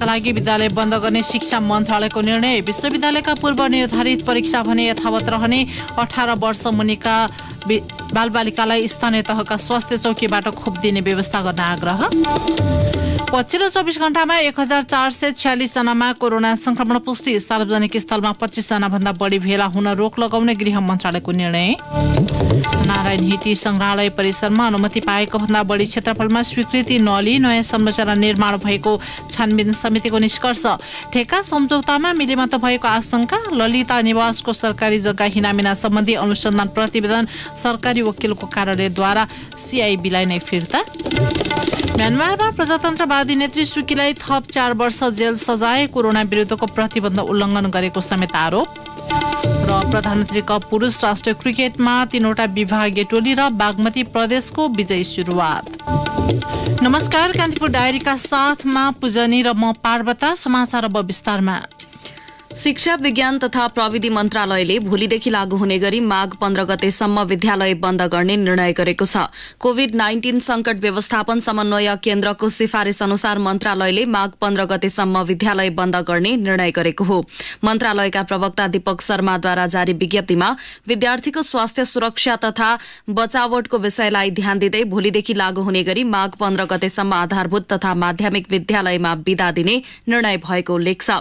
परीक्षाका लागि विद्यालय बन्द गर्ने शिक्षा मन्त्रालयको निर्णय विश्वविद्यालयका पूर्व निर्धारित परीक्षा भने यथावत रहने अठार वर्ष मुनिका बालबालिकालाई स्थानीय तहका स्वास्थ्य चौकीबाट खोप दिने व्यवस्था गर्न आग्रह पछिल्लो चौबिस घण्टामा एक हजार चार सय छ्यालिसजनामा कोरोना संक्रमण पुष्टि सार्वजनिक स्थलमा भन्दा बढी भेला हुन रोक लगाउने गृह मन्त्रालयको निर्णय नारायण हिटी संग्रहालय परिसरमा अनुमति पाएको भन्दा बढी क्षेत्रफलमा स्वीकृति नलिई नयाँ संरचना निर्माण भएको छानबिन समितिको निष्कर्ष ठेका सम्झौतामा मिलेमत भएको आशंका ललिता निवासको सरकारी जग्गा हिनामिना सम्बन्धी अनुसन्धान प्रतिवेदन सरकारी वकिलको कार्यालयद्वारा सिआइबीलाई नै फिर्ता म्यानमारमा प्रजातन्त्रवादी नेत्री सुकीलाई थप चार वर्ष जेल सजाय कोरोना विरुद्धको प्रतिबन्ध उल्लङ्घन गरेको समेत आरोप र प्रधानमन्त्री कप पुरुष राष्ट्रिय क्रिकेटमा तीनवटा विभागीय टोली र बागमती प्रदेशको विजयी सुरुवात नमस्कार कान्तिपुर डायरीका साथमा पुजनी र म पार्वता समाचार अब विस्तारमा शिक्षा विज्ञान तथा प्रविधि मन्त्रालयले भोलिदेखि लागू हुने गरी माघ पन्ध्र गतेसम्म विद्यालय बन्द गर्ने निर्णय गरेको छ कोविड नाइन्टिन संकट व्यवस्थापन समन्वय केन्द्रको सिफारिश अनुसार मन्त्रालयले माघ पन्ध्र गतेसम्म विद्यालय बन्द गर्ने निर्णय गरेको हो मन्त्रालयका प्रवक्ता दीपक शर्माद्वारा जारी विज्ञप्तिमा विद्यार्थीको स्वास्थ्य सुरक्षा तथा बचावटको विषयलाई ध्यान दिँदै भोलिदेखि लागू हुने गरी माघ पन्ध्र गतेसम्म आधारभूत तथा माध्यमिक विद्यालयमा विदा दिने निर्णय भएको उल्लेख छ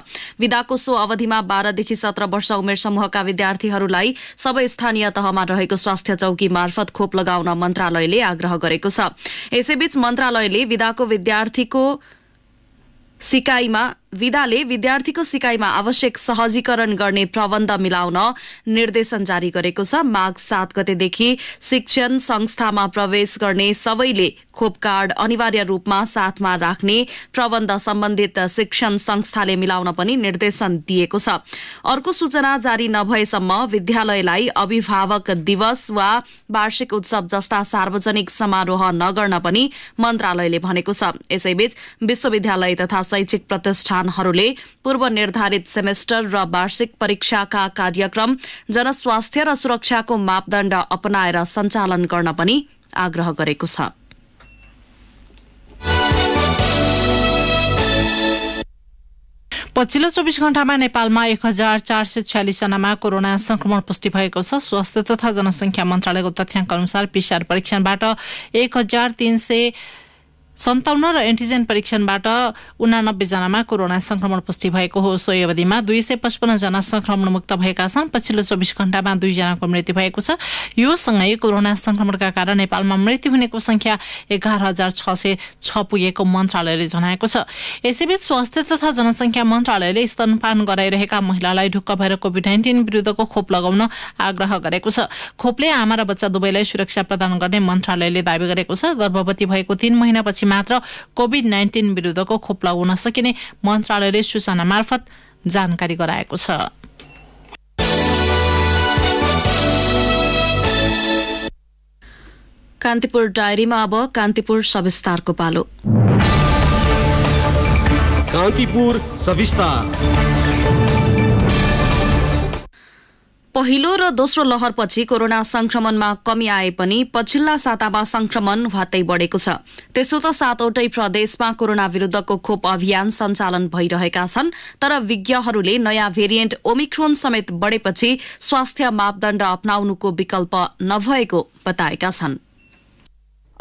सो अवधिमा बाह्रदेखि सत्र वर्ष उमेर समूहका विद्यार्थीहरूलाई सबै स्थानीय तहमा रहेको स्वास्थ्य चौकी मार्फत खोप लगाउन मन्त्रालयले आग्रह गरेको छ यसैबीच मन्त्रालयले विदाको विद्यार्थीको सिकाइमा विदाले विद्यार्थीको सिकाइमा आवश्यक सहजीकरण गर्ने प्रबन्ध मिलाउन निर्देशन जारी गरेको छ माघ सात गतेदेखि शिक्षण संस्थामा प्रवेश गर्ने सबैले खोप कार्ड अनिवार्य रूपमा साथमा राख्ने प्रबन्ध सम्बन्धित शिक्षण संस्थाले मिलाउन पनि निर्देशन दिएको छ अर्को सूचना जारी नभएसम्म विद्यालयलाई अभिभावक दिवस वा वार्षिक उत्सव जस्ता सार्वजनिक समारोह नगर्न पनि मन्त्रालयले भनेको छ यसैबीच विश्वविद्यालय तथा शैक्षिक प्रतिष्ठान संस्थानहरूले पूर्व निर्धारित सेमेस्टर र वार्षिक परीक्षाका कार्यक्रम जनस्वास्थ्य र सुरक्षाको मापदण्ड अपनाएर सञ्चालन गर्न पनि आग्रह गरेको छ पछिल्लो चौबिस घण्टामा नेपालमा एक हजार चार सय छ्यालिसजनामा कोरोना संक्रमण पुष्टि भएको छ स्वास्थ्य तथा जनसङ्ख्या मन्त्रालयको तथ्याङ्क अनुसार पिसिआर परीक्षणबाट एक हजार तीन सय सन्ताउन्न र एन्टिजेन परीक्षणबाट उनानब्बेजनामा कोरोना संक्रमण पुष्टि भएको हो सोही अवधिमा दुई सय पचपन्नजना संक्रमण मुक्त भएका छन् पछिल्लो चौबिस घण्टामा दुईजनाको मृत्यु भएको छ यो सँगै कोरोना संक्रमणका कारण नेपालमा मृत्यु हुनेको संख्या एघार हजार छ सय छ पुगेको मन्त्रालयले जनाएको छ यसैबीच स्वास्थ्य तथा जनसङ्ख्या मन्त्रालयले स्तनपान गराइरहेका महिलालाई ढुक्क भएर कोभिड नाइन्टिन विरुद्धको खोप लगाउन आग्रह गरेको छ खोपले आमा र बच्चा दुवैलाई सुरक्षा प्रदान गर्ने मन्त्रालयले दावी गरेको छ गर्भवती भएको तीन महिनापछि मात्र कोभिड नाइन्टिन विरुद्धको खोप लगाउन सकिने मन्त्रालयले सूचना मार्फत जानकारी गराएको छ कान्तिपुर डायरीमा अब कान्तिपुर सविस्तारको पालो कान्तिपुर सविस्तार पहिलो र दोस्रो लहरपछि कोरोना संक्रमणमा कमी आए पनि पछिल्ला सातामा संक्रमण वात्तै बढेको छ त्यसो त सातवटै प्रदेशमा कोरोना विरूद्धको खोप अभियान सञ्चालन भइरहेका छन् तर विज्ञहरूले नयाँ भेरिएन्ट ओमिक्रोन समेत बढेपछि स्वास्थ्य मापदण्ड अप्नाउनुको विकल्प नभएको बताएका छन्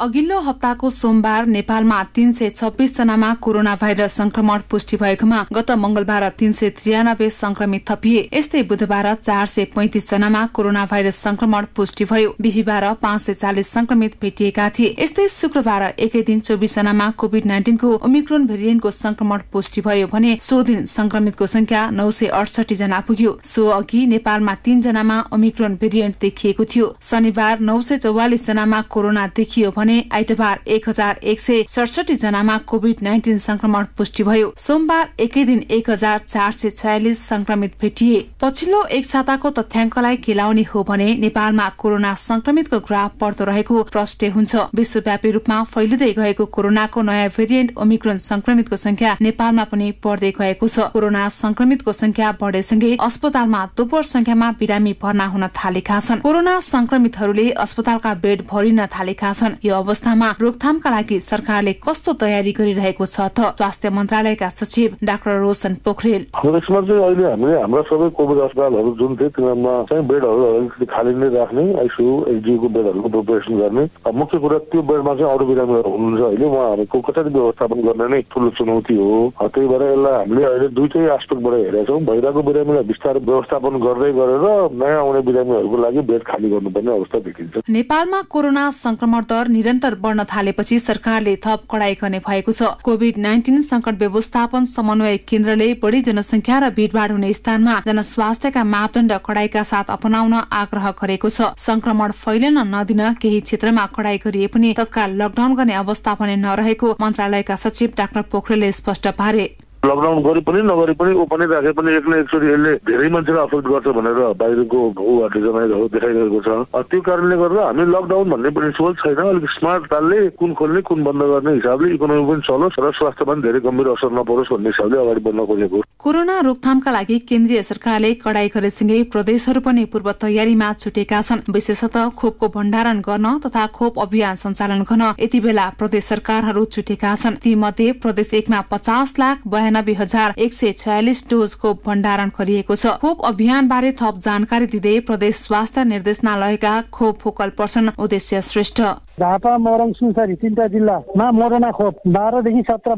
अघिल्लो हप्ताको सोमबार नेपालमा तीन सय छब्बीस जनामा कोरोना भाइरस संक्रमण पुष्टि भएकोमा गत मंगलबार तीन सय त्रियानब्बे संक्रमित थपिए यस्तै बुधबार चार सय पैंतिस जनामा कोरोना भाइरस संक्रमण पुष्टि भयो बिहिबार पाँच सय चालिस संक्रमित भेटिएका थिए यस्तै शुक्रबार एकै दिन चौबिस जनामा कोविड नाइन्टिनको ओमिक्रोन भेरिएन्टको संक्रमण पुष्टि भयो भने सो दिन संक्रमितको संख्या नौ सय अडसठी जना पुग्यो सो अघि नेपालमा तीन जनामा ओमिक्रोन भेरिएन्ट देखिएको थियो शनिबार नौ सय चौवालिस जनामा कोरोना देखियो भने भने आइतबार एक हजार एक सय सडसठी जनामा कोविड नाइन्टिन संक्रमण पुष्टि भयो सोमबार एकै दिन एक हजार चार सय छयालिस संक्रमित भेटिए पछिल्लो एक साताको तथ्याङ्कलाई केलाउने हो भने नेपालमा कोरोना संक्रमितको ग्राफ बढ्दो रहेको प्रष्ट हुन्छ विश्वव्यापी रूपमा फैलिँदै गएको कोरोनाको नयाँ भेरिएन्ट ओमिक्रोन संक्रमितको संख्या नेपालमा पनि बढ्दै गएको छ कोरोना संक्रमितको संख्या बढेसँगै अस्पतालमा दोब्बर संख्यामा बिरामी भर्ना हुन थालेका छन् कोरोना संक्रमितहरूले अस्पतालका बेड भरिन थालेका छन् यो अवस्थामा रोकथामका लागि सरकारले कस्तो तयारी गरिरहेको छ त स्वास्थ्य मन्त्रालयका सचिव डाक्टर रोशन पोखरेल त्यसमा चाहिँ अहिले हामीले हाम्रा सबै कोभिड अस्पतालहरू जुन थियो तिनीहरूमा चाहिँ बेडहरू अलिकति खाली नै राख्ने आइसियु एचडियूको बेडहरूको प्रिपरेसन गर्ने मुख्य कुरा त्यो बेडमा चाहिँ अरू बिरामीहरू हुनुहुन्छ अहिले उहाँहरूको कसरी व्यवस्थापन गर्ने नै ठुलो चुनौती हो त्यही भएर यसलाई हामीले अहिले दुइटै आस्पेक्टबाट हेरेका छौँ भइरहेको बिरामीलाई विस्तार व्यवस्थापन गर्दै गरेर नयाँ आउने बिरामीहरूको लागि बेड खाली गर्नुपर्ने अवस्था देखिन्छ नेपालमा कोरोना संक्रमण दर निरन्तर बढ्न थालेपछि सरकारले थप कडाई गर्ने भएको छ कोविड नाइन्टिन संकट व्यवस्थापन समन्वय केन्द्रले बढ़ी जनसंख्या र भीड़भाड़ हुने स्थानमा जनस्वास्थ्यका मापदण्ड कडाईका साथ अपनाउन आग्रह गरेको छ संक्रमण फैलिन नदिन केही क्षेत्रमा कडाई गरिए पनि तत्काल लकडाउन गर्ने अवस्था पनि नरहेको मन्त्रालयका सचिव डाक्टर पोखरेलले स्पष्ट पारे लकडाउन गरे पनि नगरे पनि पनि राखे पनि एक न एकचोटि यसले धेरै मान्छेलाई अफेक्ट गर्छ भनेर बाहिरको ऊहरूले जनाइरहेको देखाइरहेको छ त्यो कारणले गर्दा हामी लकडाउन भन्ने पनि सोच छैन अलिक स्मार्ट तालले कुन खोल्ने कुन बन्द गर्ने हिसाबले इकोनोमी पनि चलोस् र स्वास्थ्यमा पनि धेरै गम्भीर असर नपरोस् भन्ने हिसाबले अगाडि बढ्न खोजेको कोरोना रोकथामका लागि केन्द्रीय सरकारले कडाई गरेसँगै प्रदेशहरू पनि पूर्व तयारीमा छुटेका छन् विशेषतः खोपको भण्डारण गर्न तथा खोप अभियान सञ्चालन गर्न यति बेला प्रदेश सरकारहरू छुटेका छन् मध्ये प्रदेश एकमा पचास लाख छयानब्बे हजार एक सय छयालिस डोज खोप भण्डारण गरिएको छ खोप अभियान बारे थप जानकारी दिँदै प्रदेश स्वास्थ्य निर्देशनालयका खोप फोकल पर्सन उद्देश्य श्रेष्ठ झापा मोरङ सुनसरी तिनवटा जिल्लामा मोरना खोप बाह्रदेखि सत्र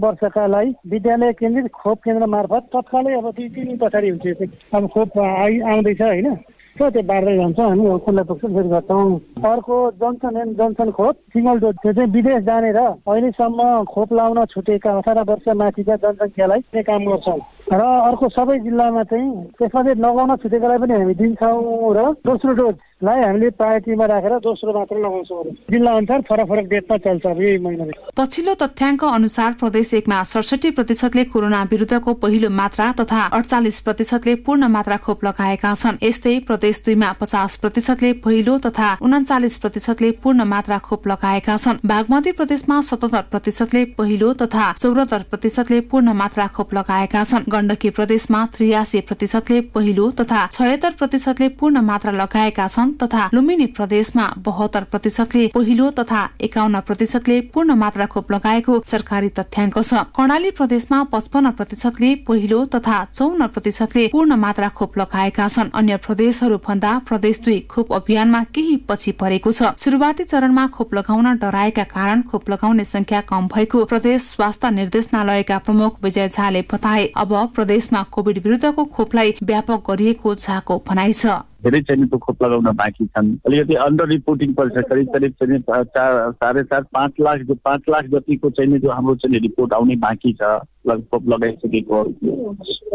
लागि विद्यालय केन्द्रित खोप केन्द्र मार्फत तत्कालै अब दुई तिन दिन पछाडि हुन्छ अब खोप आइ आउँदैछ होइन छ त्यो बाहिर जान्छ हामी खुल्ला पुग्छ फेरि गर्छौँ अर्को जनसन एन्ड जनसन खोप सिङ्गल डोज त्यो चाहिँ विदेश जानेर र अहिलेसम्म खोप लाउन छुटेका अठार वर्ष माथिका जनसङ्ख्यालाई काम गर्छौँ र अर्को सबै जिल्लामा चाहिँ त्यसमा चाहिँ लगाउन छुटेकालाई पनि हामी दिन्छौँ र दोस्रो डोज पछिल्लो तथ्याङ्क अनुसार प्रदेश एकमा सडसठी प्रतिशतले कोरोना विरुद्धको पहिलो मात्रा तथा अडचालिस प्रतिशतले पूर्ण मात्रा खोप लगाएका छन् यस्तै प्रदेश दुईमा पचास प्रतिशतले पहिलो तथा उन्चालिस प्रतिशतले पूर्ण मात्रा खोप लगाएका छन् बागमती प्रदेशमा सतहत्तर प्रतिशतले पहिलो तथा चौरात्तर प्रतिशतले पूर्ण मात्रा खोप लगाएका छन् गण्डकी प्रदेशमा त्रियासी प्रतिशतले पहिलो तथा छयत्तर प्रतिशतले पूर्ण मात्रा लगाएका छन् तथा लुम्बिनी प्रदेशमा बहत्तर प्रतिशतले पहिलो तथा एकाउन्न प्रतिशतले पूर्ण मात्रा खोप लगाएको सरकारी तथ्याङ्क छ कर्णाली प्रदेशमा पचपन्न प्रतिशतले पहिलो तथा चौन्न प्रतिशतले पूर्ण मात्रा खोप लगाएका छन् अन्य प्रदेशहरू भन्दा प्रदेश दुई खोप अभियानमा केही पछि परेको छ शुरूवाती चरणमा खोप लगाउन डराएका कारण खोप लगाउने संख्या कम भएको प्रदेश स्वास्थ्य निर्देशनालयका प्रमुख विजय झाले बताए अब प्रदेशमा कोविड विरुद्धको खोपलाई व्यापक गरिएको झाको भनाइ छ धेरै चाहिँ खोप लगाउन बाँकी छन् अलिकति अन्डर रिपोर्टिङ परिसर करिब करिब चाहिँ चार साढे चार पाँच लाख पाँच लाख जतिको चाहिँ जो हाम्रो चाहिँ रिपोर्ट आउने बाँकी छ खोप लगाइसकेको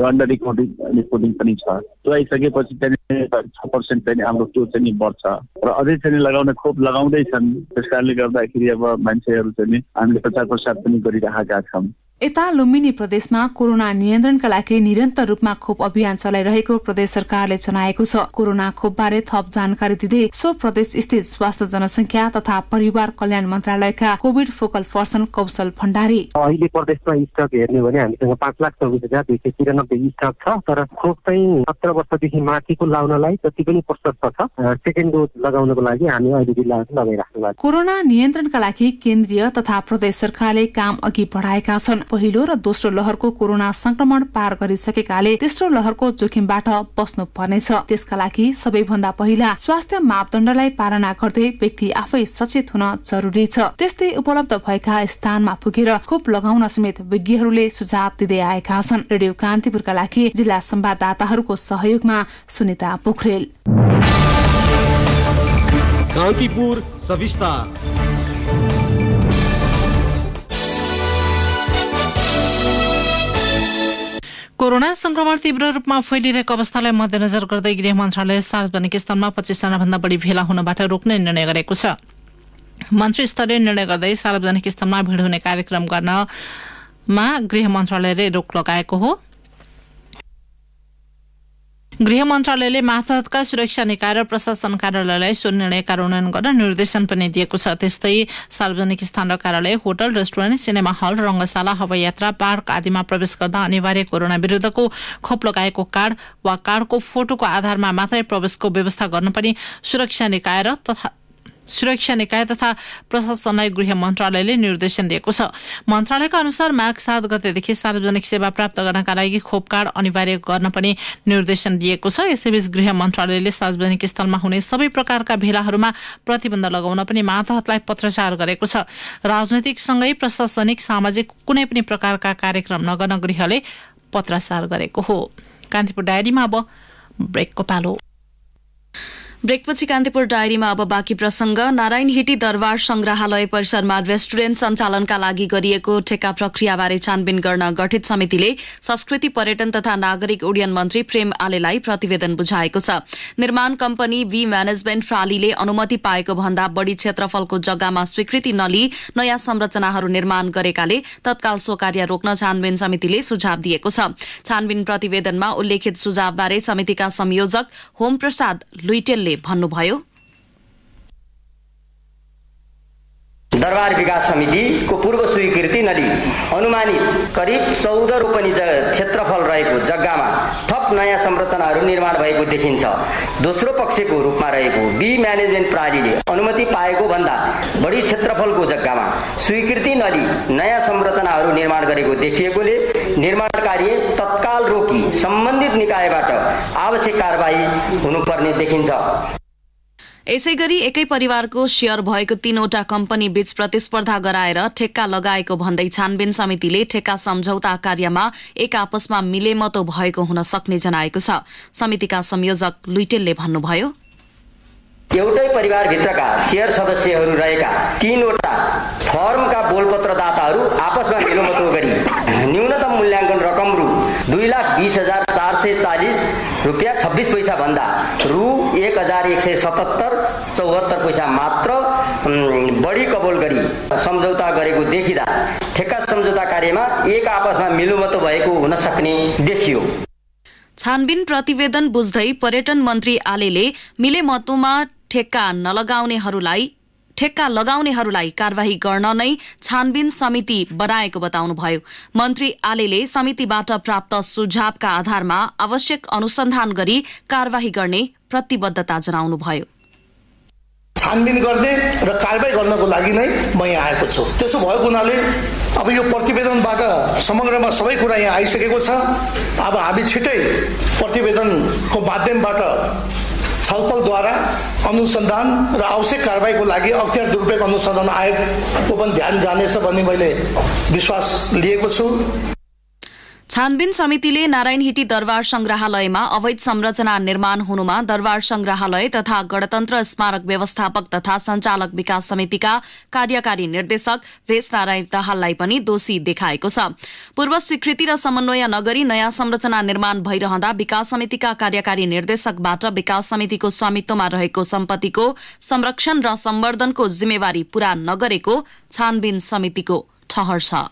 अन्डर रिपोर्टिङ रिपोर्टिङ पनि छ त्यो आइसकेपछि चाहिँ छ पर्सेन्ट चाहिँ हाम्रो त्यो चाहिँ बढ्छ र अझै चाहिँ लगाउन खोप लगाउँदैछन् त्यस कारणले गर्दाखेरि अब मान्छेहरू चाहिँ हामीले प्रचार प्रसार पनि गरिरहेका छौँ यता लुम्बिनी प्रदेशमा कोरोना नियन्त्रणका लागि निरन्तर रूपमा खोप अभियान चलाइरहेको प्रदेश सरकारले जनाएको छ कोरोना खोपबारे थप जानकारी दिँदै सो प्रदेश स्थित स्वास्थ्य जनसङ्ख्या तथा परिवार कल्याण मन्त्रालयका कोविड फोकल पर्सन कौशल भण्डारी अहिले प्रदेशमा स्टक हेर्ने भने हामीसँग पाँच लाख चौबिस हजार दुई सय तिरानब्बे स्टक छ तर खोप चाहिँ सत्र वर्षदेखि माथिको लाउनलाई जति पनि प्रशस्त छ सेकेन्ड डोज लगाउनको लागि हामी अहिले जिल्लाहरू लगाइराख्नु कोरोना नियन्त्रणका लागि केन्द्रीय तथा प्रदेश सरकारले काम अघि बढाएका छन् पहिलो र दोस्रो लहरको कोरोना संक्रमण पार गरिसकेकाले तेस्रो लहरको जोखिमबाट बस्नु पर्नेछ त्यसका लागि सबैभन्दा पहिला स्वास्थ्य मापदण्डलाई पालना गर्दै व्यक्ति आफै सचेत हुन जरुरी छ त्यस्तै उपलब्ध भएका स्थानमा पुगेर खोप लगाउन समेत विज्ञहरूले सुझाव दिँदै आएका छन् रेडियो कान्तिपुरका लागि जिल्ला संवाददाताहरूको सहयोगमा सुनिता पोखरेल कान्तिपुर सविस्तार कोरोना संक्रमण तीव्र रूपमा फैलिरहेको अवस्थालाई मध्यनजर गर्दै गृह मन्त्रालय सार्वजनिक स्थानमा पच्चिसजनाभन्दा बढी भेला हुनबाट रोक्ने निर्णय गरेको छ मन्त्री स्तरीय निर्णय गर्दै सार्वजनिक स्थानमा भिड हुने कार्यक्रम गर्नमा गृह मन्त्रालयले रोक लगाएको हो गृह मन्त्रालयले मातहतका सुरक्षा निकाय र प्रशासन कार्यालयलाई सो निर्णय कार्यान्वयन गर्न निर्देशन पनि दिएको छ त्यस्तै सार्वजनिक स्थान र कार्यालय होटल रेस्टुरेन्ट सिनेमा हल रङ्गशाला हवाईयात्रा पार्क आदिमा प्रवेश गर्दा अनिवार्य कोरोना विरुद्धको खोप लगाएको कार्ड वा कार्डको फोटोको आधारमा मात्रै प्रवेशको व्यवस्था गर्न पनि सुरक्षा निकाय र तथा सुरक्षा निकाय तथा प्रशासनलाई गृह मन्त्रालयले निर्देशन दिएको छ मन्त्रालयका अनुसार माघ सात गतेदेखि सार्वजनिक सेवा प्राप्त गर्नका लागि खोप कार्ड अनिवार्य गर्न पनि निर्देशन दिएको छ यसैबीच गृह मन्त्रालयले सार्वजनिक स्थलमा हुने सबै प्रकारका भेलाहरूमा प्रतिबन्ध लगाउन पनि मातहतलाई पत्रचार गरेको छ राजनैतिक सँगै प्रशासनिक सामाजिक कुनै पनि प्रकारका कार्यक्रम नगर्न गृहले पत्रचार गरेको हो कान्तिपुर डायरीमा अब ब्रेकको पालो ब्रेकपछि कान्तिपुर डायरीमा अब बाँकी प्रसङ्ग हिटी दरबार संग्रहालय परिसरमा रेस्टुरेन्ट सञ्चालनका लागि गरिएको ठेक्का प्रक्रियाबारे छानबिन गर्न गठित समितिले संस्कृति पर्यटन तथा नागरिक उड्डयन मन्त्री प्रेम आलेलाई प्रतिवेदन बुझाएको छ निर्माण कम्पनी वी म्यानेजमेन्ट प्रालीले अनुमति पाएको भन्दा बढ़ी क्षेत्रफलको जग्गामा स्वीकृति नलिई नयाँ संरचनाहरू निर्माण गरेकाले तत्काल सो कार्य रोक्न छानबिन समितिले सुझाव दिएको छ छानबिन प्रतिवेदनमा उल्लेखित सुझावबारे समितिका संयोजक होमप्रसाद प्रसाद लुइटेलले उहाँले भन्नुभयो दरबार विकास समितिको पूर्व स्वीकृति नदी अनुमानित करिब चौध रोपनी क्षेत्रफल रहेको जग्गामा थप नयाँ संरचनाहरू निर्माण भएको देखिन्छ दोस्रो पक्षको रूपमा रहेको बी म्यानेजमेन्ट प्रणालीले अनुमति पाएको भन्दा बढी क्षेत्रफलको जग्गामा स्वीकृति नदी नयाँ संरचनाहरू निर्माण गरेको देखिएकोले निर्माण कार्य तत्काल रोकी सम्बन्धित निकायबाट आवश्यक कारवाही हुनुपर्ने देखिन्छ यसै गरी एकै परिवारको सेयर भएको तीनवटा कम्पनी बीच प्रतिस्पर्धा गराएर ठेक्का लगाएको भन्दै छानबिन समितिले ठेक्का सम्झौता कार्यमा एक आपसमा मिलेमतो भएको हुन सक्ने जनाएको छ समितिका संयोजक लुइटेलले भन्नुभयो एउटै परिवारभित्रका सेयर सदस्यहरू रहेका तीनवटा फर्मका बोलपत्रदाताहरू आपसमा मिलोमतो गरी दुई लाख बिस हजार चार सय चालिस रुपियाँ छब्बिस पैसा भन्दा रु एक हजार एक सय सतहत्तर चौहत्तर पैसा मात्र बढी कबोल गरी सम्झौता गरेको देखिँदा ठेक्का सम्झौता कार्यमा एक आपसमा मिलोमतो भएको हुन सक्ने देखियो छानबिन प्रतिवेदन बुझ्दै पर्यटन मन्त्री आलेले मिलेमतोमा ठेक्का नलगाउनेहरूलाई ठेक्का लगाउनेहरूलाई कार्यवाही गर्न नै छानबिन समिति बनाएको बताउनुभयो मन्त्री आलेले समितिबाट प्राप्त सुझावका आधारमा आवश्यक अनुसन्धान गरी कार्यवाही गर्ने प्रतिबद्धता जनाउनुभयो छानबिन गर्ने र कारवाही गर्नको लागि नै म यहाँ आएको छु त्यसो भएको हुनाले अब यो प्रतिवेदनबाट समग्रमा सबै कुरा यहाँ आइसकेको छ अब हामी छिटै प्रतिवेदनको माध्यमबाट छलफलद्वारा अनुसन्धान र आवश्यक कारवाहीको लागि अख्तियार दुरुपयोग अनुसन्धान आयोगको पनि ध्यान जानेछ भन्ने मैले विश्वास लिएको छु छानबिन समितिले नारायणहिटी दरबार संग्रहालयमा अवैध संरचना निर्माण हुनुमा दरबार संग्रहालय तथा गणतन्त्र स्मारक व्यवस्थापक तथा सञ्चालक विकास समितिका कार्यकारी निर्देशक नारायण दाहाललाई पनि दोषी देखाएको छ पूर्व स्वीकृति र समन्वय नगरी नयाँ संरचना निर्माण भइरहँदा विकास समितिका कार्यकारी निर्देशकबाट विकास समितिको स्वामित्वमा रहेको सम्पत्तिको संरक्षण र सम्वर्धनको जिम्मेवारी पूरा नगरेको छानबिन समितिको ठहर छ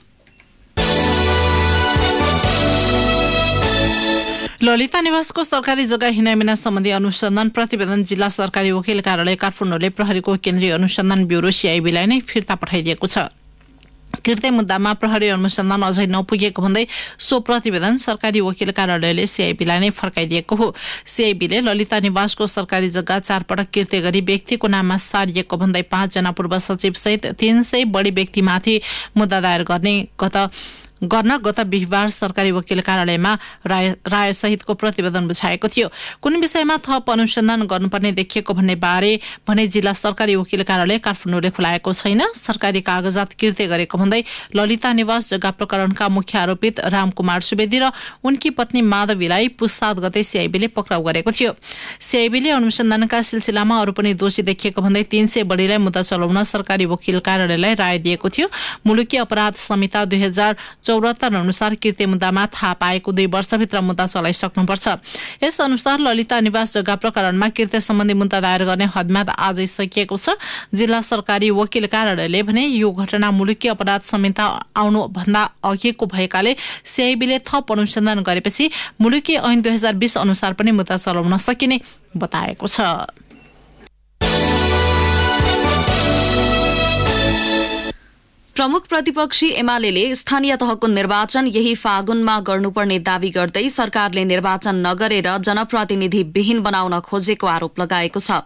ललिता निवासको सरकारी जग्गा हिनामिना सम्बन्धी अनुसन्धान प्रतिवेदन जिल्ला सरकारी वकिल कार्यालय काठमाडौँले प्रहरीको केन्द्रीय अनुसन्धान ब्युरो सिआइबीलाई नै फिर्ता पठाइदिएको छ कृत्य मुद्दामा प्रहरी अनुसन्धान अझै नपुगेको भन्दै सो प्रतिवेदन सरकारी वकिल कार्यालयले सिआइबीलाई नै फर्काइदिएको हो सिआइबीले ललिता निवासको सरकारी जग्गा चारपटक कृत्य गरी व्यक्तिको नाममा सारिएको भन्दै पाँचजना पूर्व सचिवसहित तीन सय बढी व्यक्तिमाथि मुद्दा दायर गर्ने गत गर्न गत बिहिबार सरकारी वकिल कार्यालयमा राय रायसहितको प्रतिवेदन बुझाएको थियो कुन विषयमा थप अनुसन्धान गर्नुपर्ने देखिएको भन्ने बारे भने जिल्ला सरकारी वकिल कार्यालय काठमाडौँले खुलाएको छैन सरकारी कागजात कृत्य गरेको भन्दै ललिता निवास जग्गा प्रकरणका मुख्य आरोपित रामकुमार सुवेदी र उनकी पत्नी माधवीलाई पुछताछ गते सिआइबीले पक्राउ गरेको थियो सिआइबीले अनुसन्धानका सिलसिलामा अरू पनि दोषी देखिएको भन्दै तीन सय बढीलाई मुद्दा चलाउन सरकारी वकिल कार्यालयलाई राय दिएको थियो मुलुकी अपराध संहिता दुई चौरात्तर अनुसार कृत्य मुद्दामा थाहा पाएको दुई वर्षभित्र मुद्दा चलाइसक्नुपर्छ यस अनुसार ललिता निवास जग्गा प्रकरणमा कृत्य सम्बन्धी मुद्दा दायर गर्ने हदमा आज सकिएको छ जिल्ला सरकारी वकिल कार्यालयले भने यो घटना मुलुकी अपराध संहिता आउनुभन्दा अघिको भएकाले सिआइबीले थप अनुसन्धान गरेपछि मुलुकी ऐन दुई हजार बिस अनुसार पनि मुद्दा चलाउन सकिने बताएको छ प्रमुख प्रतिपक्षी एमाले स्थानीय तहको निर्वाचन यही फागुनमा गर्नुपर्ने दावी गर्दै सरकारले निर्वाचन नगरेर जनप्रतिनिधि विहीन बनाउन खोजेको आरोप लगाएको छ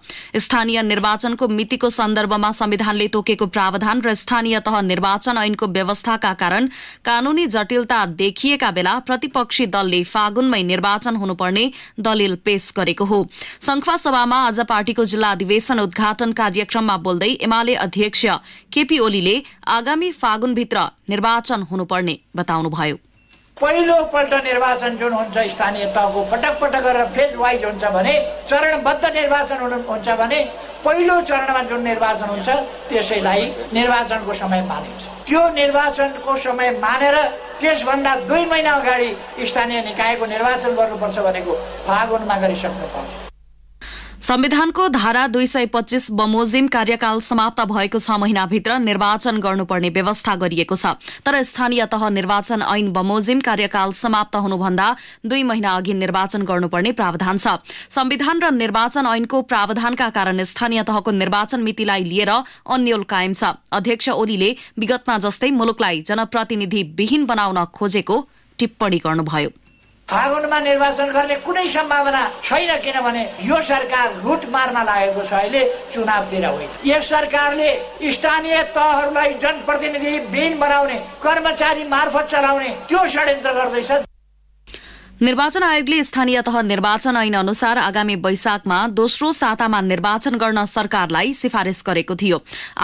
स्थानीय निर्वाचनको मितिको सन्दर्भमा संविधानले तोकेको प्रावधान र स्थानीय तह निर्वाचन ऐनको व्यवस्थाका कारण कानूनी जटिलता देखिएका बेला प्रतिपक्षी दलले फागुनमै निर्वाचन हुनुपर्ने दलिल पेश गरेको हो संखवा सभामा आज पार्टीको जिल्ला अधिवेशन उद्घाटन कार्यक्रममा बोल्दै एमाले अध्यक्ष केपी ओलीले आगामी आगामी फागुनभित्र निर्वाचन हुनुपर्ने बताउनुभयो पहिलोपल्ट निर्वाचन जुन हुन्छ स्थानीय तहको पटक पटक गरेर फेज वाइज हुन्छ भने चरणबद्ध निर्वाचन हुन्छ भने पहिलो चरणमा जुन निर्वाचन हुन्छ त्यसैलाई निर्वाचनको समय मानिन्छ त्यो निर्वाचनको समय मानेर त्यसभन्दा दुई महिना अगाडि स्थानीय निकायको निर्वाचन गर्नुपर्छ भनेको फागुनमा गरिसक्नु पर्छ संविधानको धारा दुई सय पच्चिस बमोजिम कार्यकाल समाप्त भएको छ महिनाभित्र निर्वाचन गर्नुपर्ने व्यवस्था गरिएको छ तर स्थानीय तह निर्वाचन ऐन बमोजिम कार्यकाल समाप्त हुनुभन्दा दुई महिना अघि निर्वाचन गर्नुपर्ने प्रावधान छ संविधान र निर्वाचन ऐनको प्रावधानका कारण स्थानीय तहको निर्वाचन मितिलाई लिएर अन्यल कायम छ अध्यक्ष ओलीले विगतमा जस्तै मुलुकलाई विहीन बनाउन खोजेको टिप्पणी गर्नुभयो फागुनमा निर्वाचन गर्ने कुनै सम्भावना छैन किनभने यो सरकार लुट मार्न लागेको छ अहिले चुनावतिर होइन यस सरकारले स्थानीय तहहरूलाई जनप्रतिनिधि बिन बनाउने कर्मचारी मार्फत चलाउने त्यो षड्यन्त्र गर्दैछ निर्वाचन आयोगले स्थानीय तह निर्वाचन ऐन अनुसार आगामी वैशाखमा दोस्रो सातामा निर्वाचन गर्न सरकारलाई सिफारिस गरेको थियो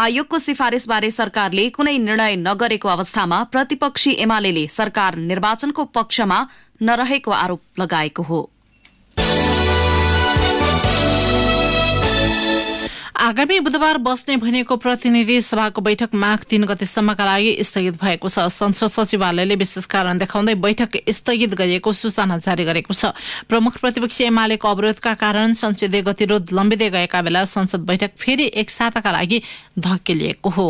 आयोगको सिफारिसबारे सरकारले कुनै निर्णय नगरेको अवस्थामा प्रतिपक्षी एमाले सरकार निर्वाचनको पक्षमा नरहेको आरोप लगाएको हो आगामी बुधबार बस्ने भनेको प्रतिनिधि सभाको बैठक माघ तीन गतेसम्मका लागि स्थगित भएको छ संसद सचिवालयले विशेष कारण देखाउँदै बैठक स्थगित गरिएको सूचना जारी गरेको छ प्रमुख प्रतिपक्षी एमालेको अवरोधका कारण संसदीय गतिरोध लम्बिँदै गएका बेला संसद बैठक फेरि एक साताका लागि धकेलिएको हो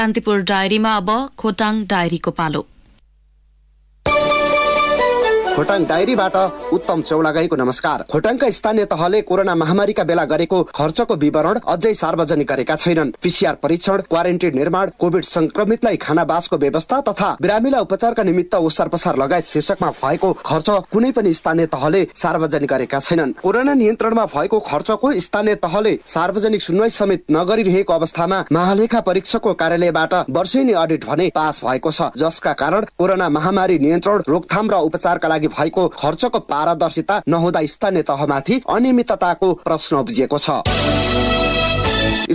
कान्तिपुर डायरीमा अब खोटाङ डायरीको पालो खोटाङ डायरीबाट उत्तम चौलागाईको नमस्कार खोटाङका स्थानीय तहले कोरोना महामारीका बेला गरेको खर्चको विवरण अझै सार्वजनिक गरेका छैनन् पिसिआर परीक्षण क्वारेन्टिन निर्माण कोभिड संक्रमितलाई खानावासको व्यवस्था तथा बिरामीलाई उपचारका निमित्त ओसार पसार लगायत शीर्षकमा भएको खर्च कुनै पनि स्थानीय तहले सार्वजनिक गरेका छैनन् कोरोना नियन्त्रणमा भएको खर्चको स्थानीय तहले सार्वजनिक सुनवाई समेत नगरिरहेको अवस्थामा महालेखा परीक्षकको कार्यालयबाट वर्षेनी अडिट भने पास भएको छ जसका कारण कोरोना महामारी नियन्त्रण रोकथाम र उपचारका लागि भएको खर्चको पारदर्शिता नहुँदा स्थानीय तहमाथि अनियमितताको प्रश्न उब्जिएको छ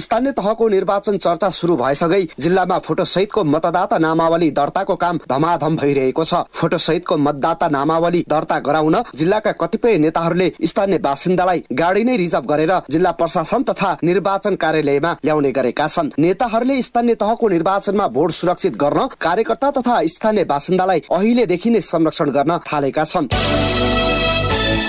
स्थानीय तहको निर्वाचन चर्चा सुरु भएसँगै जिल्लामा फोटो सहितको मतदाता नामावली दर्ताको काम धमाधम भइरहेको छ फोटो सहितको मतदाता नामावली दर्ता गराउन जिल्लाका कतिपय नेताहरूले स्थानीय बासिन्दालाई गाडी नै रिजर्भ गरेर जिल्ला प्रशासन तथा निर्वाचन कार्यालयमा ल्याउने गरेका छन् नेताहरूले स्थानीय तहको निर्वाचनमा भोट सुरक्षित गर्न कार्यकर्ता तथा स्थानीय बासिन्दालाई अहिलेदेखि नै संरक्षण गर्न थालेका छन्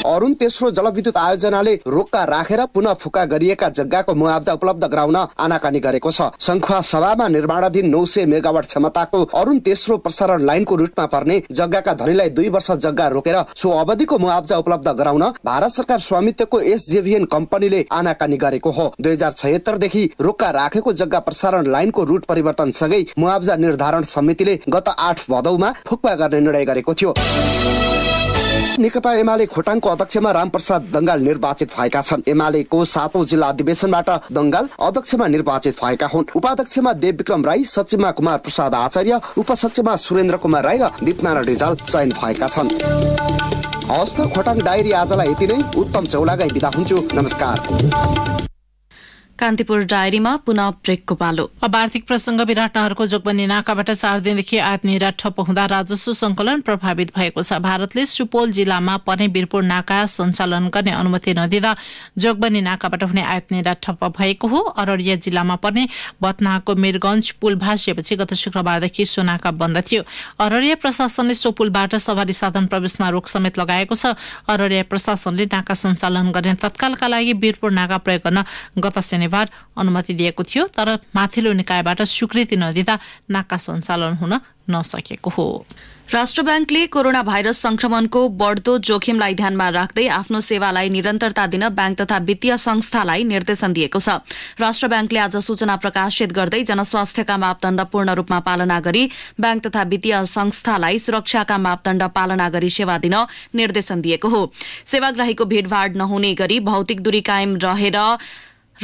अरुण तेस्रो जलविद्युत आयोजनाले रोक्का राखेर पुनः फुका गरिएका जग्गाको मुआब्जा उपलब्ध गराउन आनाकानी गरेको छ शङ्खुवा सभामा निर्माणाधीन नौ सय मेगावाट क्षमताको अरुण तेस्रो प्रसारण लाइनको रूटमा पर्ने जग्गाका धनीलाई दुई वर्ष जग्गा रोकेर सो अवधिको मुआब्जा उपलब्ध गराउन भारत सरकार स्वामित्वको एसजेभिएन कम्पनीले आनाकानी गरेको हो दुई हजार छयत्तरदेखि रोक्का राखेको जग्गा प्रसारण लाइनको रूट परिवर्तनसँगै मुआब्जा निर्धारण समितिले गत आठ भदौमा फुक्वा गर्ने निर्णय गरेको थियो नेकपा एमाले खोटाङको अध्यक्षमा रामप्रसाद दङ्गाल निर्वाचित भएका छन् एमालेको सातौं जिल्ला अधिवेशनबाट दङ्गाल अध्यक्षमा निर्वाचित भएका हुन् उपाध्यक्षमा देव विक्रम राई सचिवमा कुमार प्रसाद आचार्य उपसचिवमा सुरेन्द्र कुमार राई र दीपनारायण रिजाल चयन भएका छन् हवस् खोटाङ डायरी आजलाई यति नै उत्तम चौलागाई बिदा हुन्छु नमस्कार कान्तिपुर डायरीमा पुनः ब्रेकको पालो अब आर्थिक प्रसङ्ग विराटनगरको जोगबनी नाकाबाट चार दिनदेखि आयात निर्यात ठप्प हुँदा राजस्व संकलन प्रभावित भएको छ भारतले सुपोल जिल्लामा पर्ने बिरपुर नाका सञ्चालन गर्ने अनुमति नदिँदा जोगबनी नाकाबाट हुने आयात निर्यात ठप्प भएको हो अररिया जिल्लामा पर्ने बथनाको मिरगंज पुल भाँसिएपछि गत शुक्रबारदेखि सोनाका बन्द थियो अररिया प्रशासनले सो पुलबाट सवारी साधन प्रवेशमा रोक समेत लगाएको छ अररिया प्रशासनले नाका सञ्चालन गर्ने तत्कालका लागि बिरपुर नाका प्रयोग गर्न गत शनि धन्यवाद अनुमति दिएको थियो तर माथिल्लो निकायबाट स्वीकृति नदिँदा नाका सञ्चालन हुन नसकेको हो राष्ट्र ब्याङ्कले कोरोना भाइरस संक्रमणको बढ्दो जोखिमलाई ध्यानमा राख्दै आफ्नो सेवालाई निरन्तरता दिन ब्याङ्क तथा वित्तीय संस्थालाई निर्देशन दिएको छ राष्ट्र ब्याङ्कले आज सूचना प्रकाशित गर्दै जनस्वास्थ्यका मापदण्ड पूर्ण रूपमा पालना गरी ब्याङ्क तथा वित्तीय संस्थालाई सुरक्षाका मापदण्ड पालना गरी सेवा दिन निर्देशन दिएको हो सेवाग्राहीको भीड़भाड़ नहुने गरी भौतिक दूरी कायम रहेर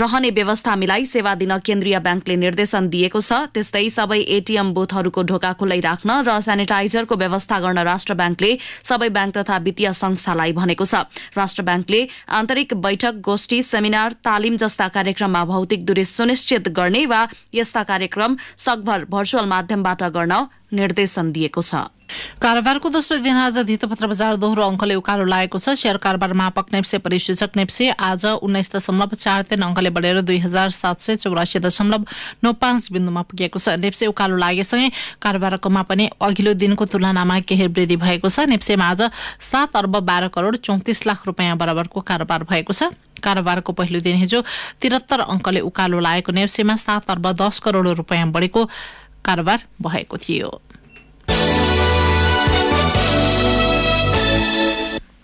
रहने व्यवस्था मिलाई सेवा दिन केन्द्रीय ब्याङ्कले निर्देशन दिएको छ त्यस्तै सबै एटीएम बुथहरूको ढोका खुल्लै राख्न र सेनिटाइजरको व्यवस्था गर्न राष्ट्र ब्याङ्कले सबै ब्याङ्क तथा वित्तीय संस्थालाई भनेको छ राष्ट्र ब्याङ्कले आन्तरिक बैठक गोष्ठी सेमिनार तालिम जस्ता कार्यक्रममा भौतिक दूरी सुनिश्चित गर्ने वा यस्ता कार्यक्रम सकभर भर्चुअल माध्यमबाट गर्न निर्देशन दिएको छ कारोबारको दोस्रो दिन आज धितोपत्र बजार दोहोरो अङ्कले उकालो लागेको छ सेयर कारोबार मापक नेप्से परिसूचक नेप्से आज उन्नाइस दशमलव चार तिन अङ्कले बढेर दुई हजार सात सय चौरासी दशमलव नौ पाँच बिन्दुमा पुगेको छ नेप्से उकालो लागेसँगै कारोबारकोमा पनि अघिल्लो दिनको तुलनामा केही वृद्धि भएको छ नेप्सेमा आज सात अर्ब बाह्र करोड चौतिस लाख रुपियाँ बराबरको कारोबार भएको छ कारोबारको पहिलो दिन हिजो त्रिहत्तर अङ्कले उकालो लागेको नेप्सेमा सात अर्ब दस करोड रुपियाँ बढेको कारोबार भएको थियो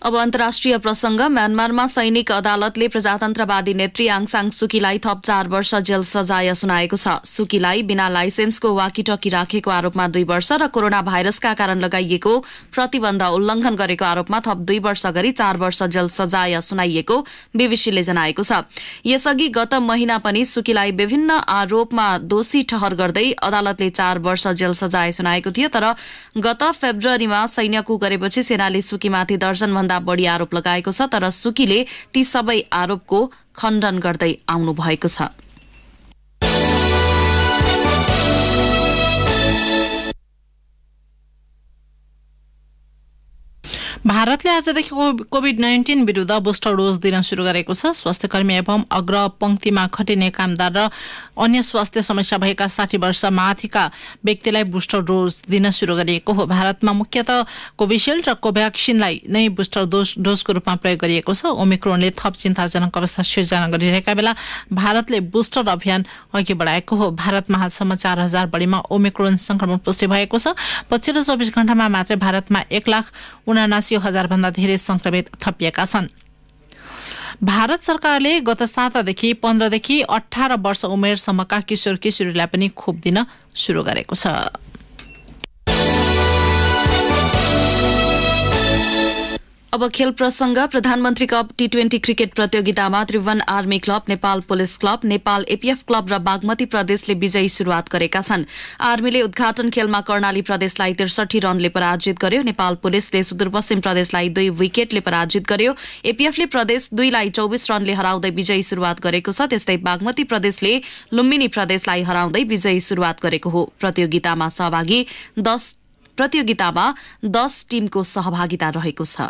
अब अन्तर्राष्ट्रिय प्रसंग म्यानमारमा सैनिक अदालतले प्रजातन्त्रवादी नेत्री आङसाङ सुकीलाई थप चार वर्ष जेल सजाय सुनाएको छ सुकीलाई बिना लाइसेन्सको वाकीटकी राखेको आरोपमा दुई वर्ष र कोरोना भाइरसका कारण लगाइएको प्रतिबन्ध उल्लंघन गरेको आरोपमा थप दुई वर्ष गरी चार वर्ष जेल सजाय सुनाइएको बीबीसीले जनाएको छ यसअघि गत महिना पनि सुकीलाई विभिन्न आरोपमा दोषी ठहर गर्दै अदालतले चार वर्ष जेल सजाय सुनाएको थियो तर गत फेब्रुअरीमा सैन्य कु गरेपछि सेनाले सुकीमाथि दर्जनभन्दा भन्दा बढ़ी आरोप लगाएको छ तर सुकीले ती सबै आरोपको खण्डन गर्दै आउनु भएको छ भारतले आजदेखि कोभिड नाइन्टिन विरुद्ध बुस्टर डोज दिन सुरु गरेको छ स्वास्थ्यकर्मी एवं अग्र पङ्क्तिमा खटिने कामदार र अन्य स्वास्थ्य समस्या भएका साठी वर्ष माथिका व्यक्तिलाई बुस्टर डोज दिन सुरु गरिएको हो भारतमा मुख्यत कोभिसिल्ड र कोभ्याक्सिनलाई नै बुस्टर डोज डोजको रूपमा प्रयोग गरिएको छ ओमिक्रोनले थप चिन्ताजनक अवस्था सिर्जना गरिरहेका बेला भारतले बुस्टर अभियान अघि बढाएको हो भारतमा हालसम्म चार हजार बढीमा ओमिक्रोन संक्रमण पुष्टि भएको छ पछिल्लो चौबिस घण्टामा मात्रै भारतमा एक लाख उनास पचासी हजारभन्दा धेरै संक्रमित थपिएका छन् भारत सरकारले गत सातादेखि पन्ध्रदेखि अठार वर्ष उमेरसम्मका किशोर किशोरीलाई पनि खोप दिन सुरु गरेको छ अब खेल प्रसंग प्रधानमन्त्री कप टी ट्वेन्टी क्रिकेट प्रतियोगितामा Tribhuvan army club Nepal police club Nepal APF club र बागमती प्रदेशले विजयी शुरूआत गरेका छन् आर्मीले उद्घाटन खेलमा कर्णाली प्रदेशलाई त्रिसठी रनले पराजित गर्यो नेपाल पुलिसले सुदूरपश्चिम प्रदेशलाई दुई विकेटले पराजित गर्यो एपीएफले प्रदेश दुईलाई चौबिस रनले हराउँदै विजयी शुरूआत गरेको छ त्यस्तै बागमती प्रदेशले लुम्बिनी प्रदेशलाई हराउँदै विजयी शुरूआत गरेको हो प्रतियोगितामा सहभागी प्रतियोगितामा दस टिमको सहभागिता रहेको छ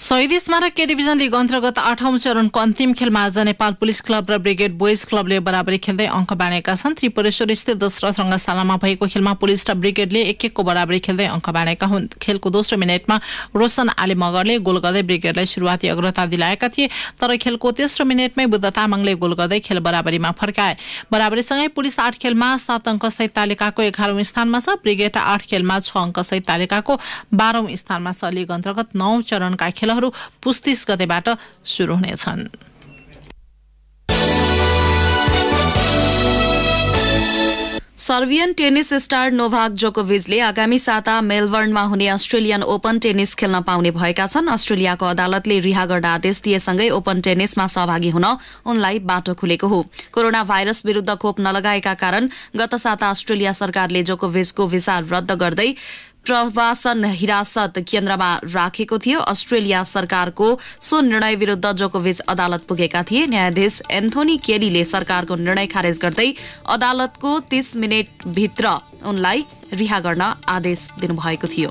शहीद स्मारक के डिभिजन लिग अन्तर्गत आठौं चरणको अन्तिम खेलमा आज नेपाल पुलिस क्लब र ब्रिगेड बोइज क्लबले बराबरी खेल्दै अङ्क बाँडेका छन् त्रिपुरेश्वर स्थित दशरथ रङ्गशालामा भएको खेलमा पुलिस र ब्रिगेडले एक एकको बराबरी खेल्दै अङ्क बाँडेका हुन् खेलको दोस्रो मिनटमा रोशन आले मगरले गोल गर्दै ब्रिगेडलाई सुरुवाती अग्रता दिलाएका थिए तर खेलको तेस्रो मिनटमै बुद्ध तामाङले गोल गर्दै खेल बराबरीमा फर्काए बराबरीसँगै पुलिस आठ खेलमा सात अङ्कसहित तालिकाको एघारौं स्थानमा छ ब्रिगेड आठ खेलमा छ अङ्कसहित तालिकाको बाह्रौं स्थानमा छ लिग अन्तर्गत नौ चरणका खेल खेलहरू पुस गतेबाट सुरु हुनेछन् सर्बियन टेनिस स्टार नोभाक जोकोभिजले आगामी साता मेलबर्नमा हुने अस्ट्रेलियन ओपन टेनिस खेल्न पाउने भएका छन् अस्ट्रेलियाको अदालतले रिहा गर्न आदेश दिएसँगै ओपन टेनिसमा सहभागी हुन उनलाई बाटो खुलेको हो कोरोना भाइरस विरूद्ध खोप नलगाएका कारण गत साता अस्ट्रेलिया सरकारले जोकोभिजको भिसा रद्द गर्दै प्रवासन हिरासत केन्द्रमा राखेको थियो अस्ट्रेलिया सरकारको सो निर्णय विरूद्ध जोकोभिच अदालत पुगेका थिए न्यायाधीश एन्थोनी केलीले सरकारको निर्णय खारेज गर्दै अदालतको तीस भित्र उनलाई रिहा गर्न आदेश दिनुभएको थियो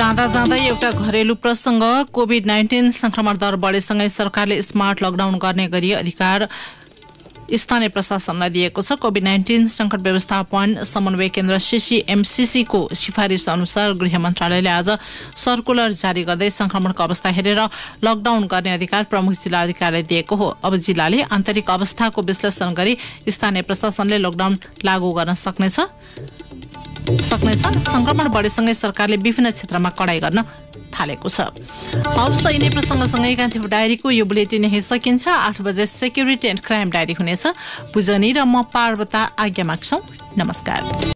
जाँदा जाँदै एउटा घरेलु प्रसङ्ग कोभिड नाइन्टिन संक्रमण दर बढेसँगै सरकारले स्मार्ट लकडाउन गर्ने गरी अधिकार स्थानीय प्रशासनलाई दिएको छ कोभिड नाइन्टिन सङ्कट व्यवस्थापन समन्वय केन्द्र सिसिएमसिसीको सिफारिस अनुसार गृह मन्त्रालयले आज सर्कुलर जारी गर्दै संक्रमणको अवस्था हेरेर लकडाउन गर्ने अधिकार प्रमुख जिल्ला अधिकारीलाई दिएको हो अब जिल्लाले आन्तरिक अवस्थाको विश्लेषण गरी स्थानीय प्रशासनले लकडाउन लागू गर्न सक्नेछ सक्नेछ सङ्क्रमण बढेसँगै सरकारले विभिन्न क्षेत्रमा कडाई गर्न थालेको छ हवस् त यिनै प्रसङ्गसँगै कान्तिपुर डायरीको यो बुलेटिन यही सकिन्छ आठ बजे सेक्युरिटी एन्ड क्राइम डायरी हुनेछ पूजनी र म पार्वता आज्ञा माग्छौँ नमस्कार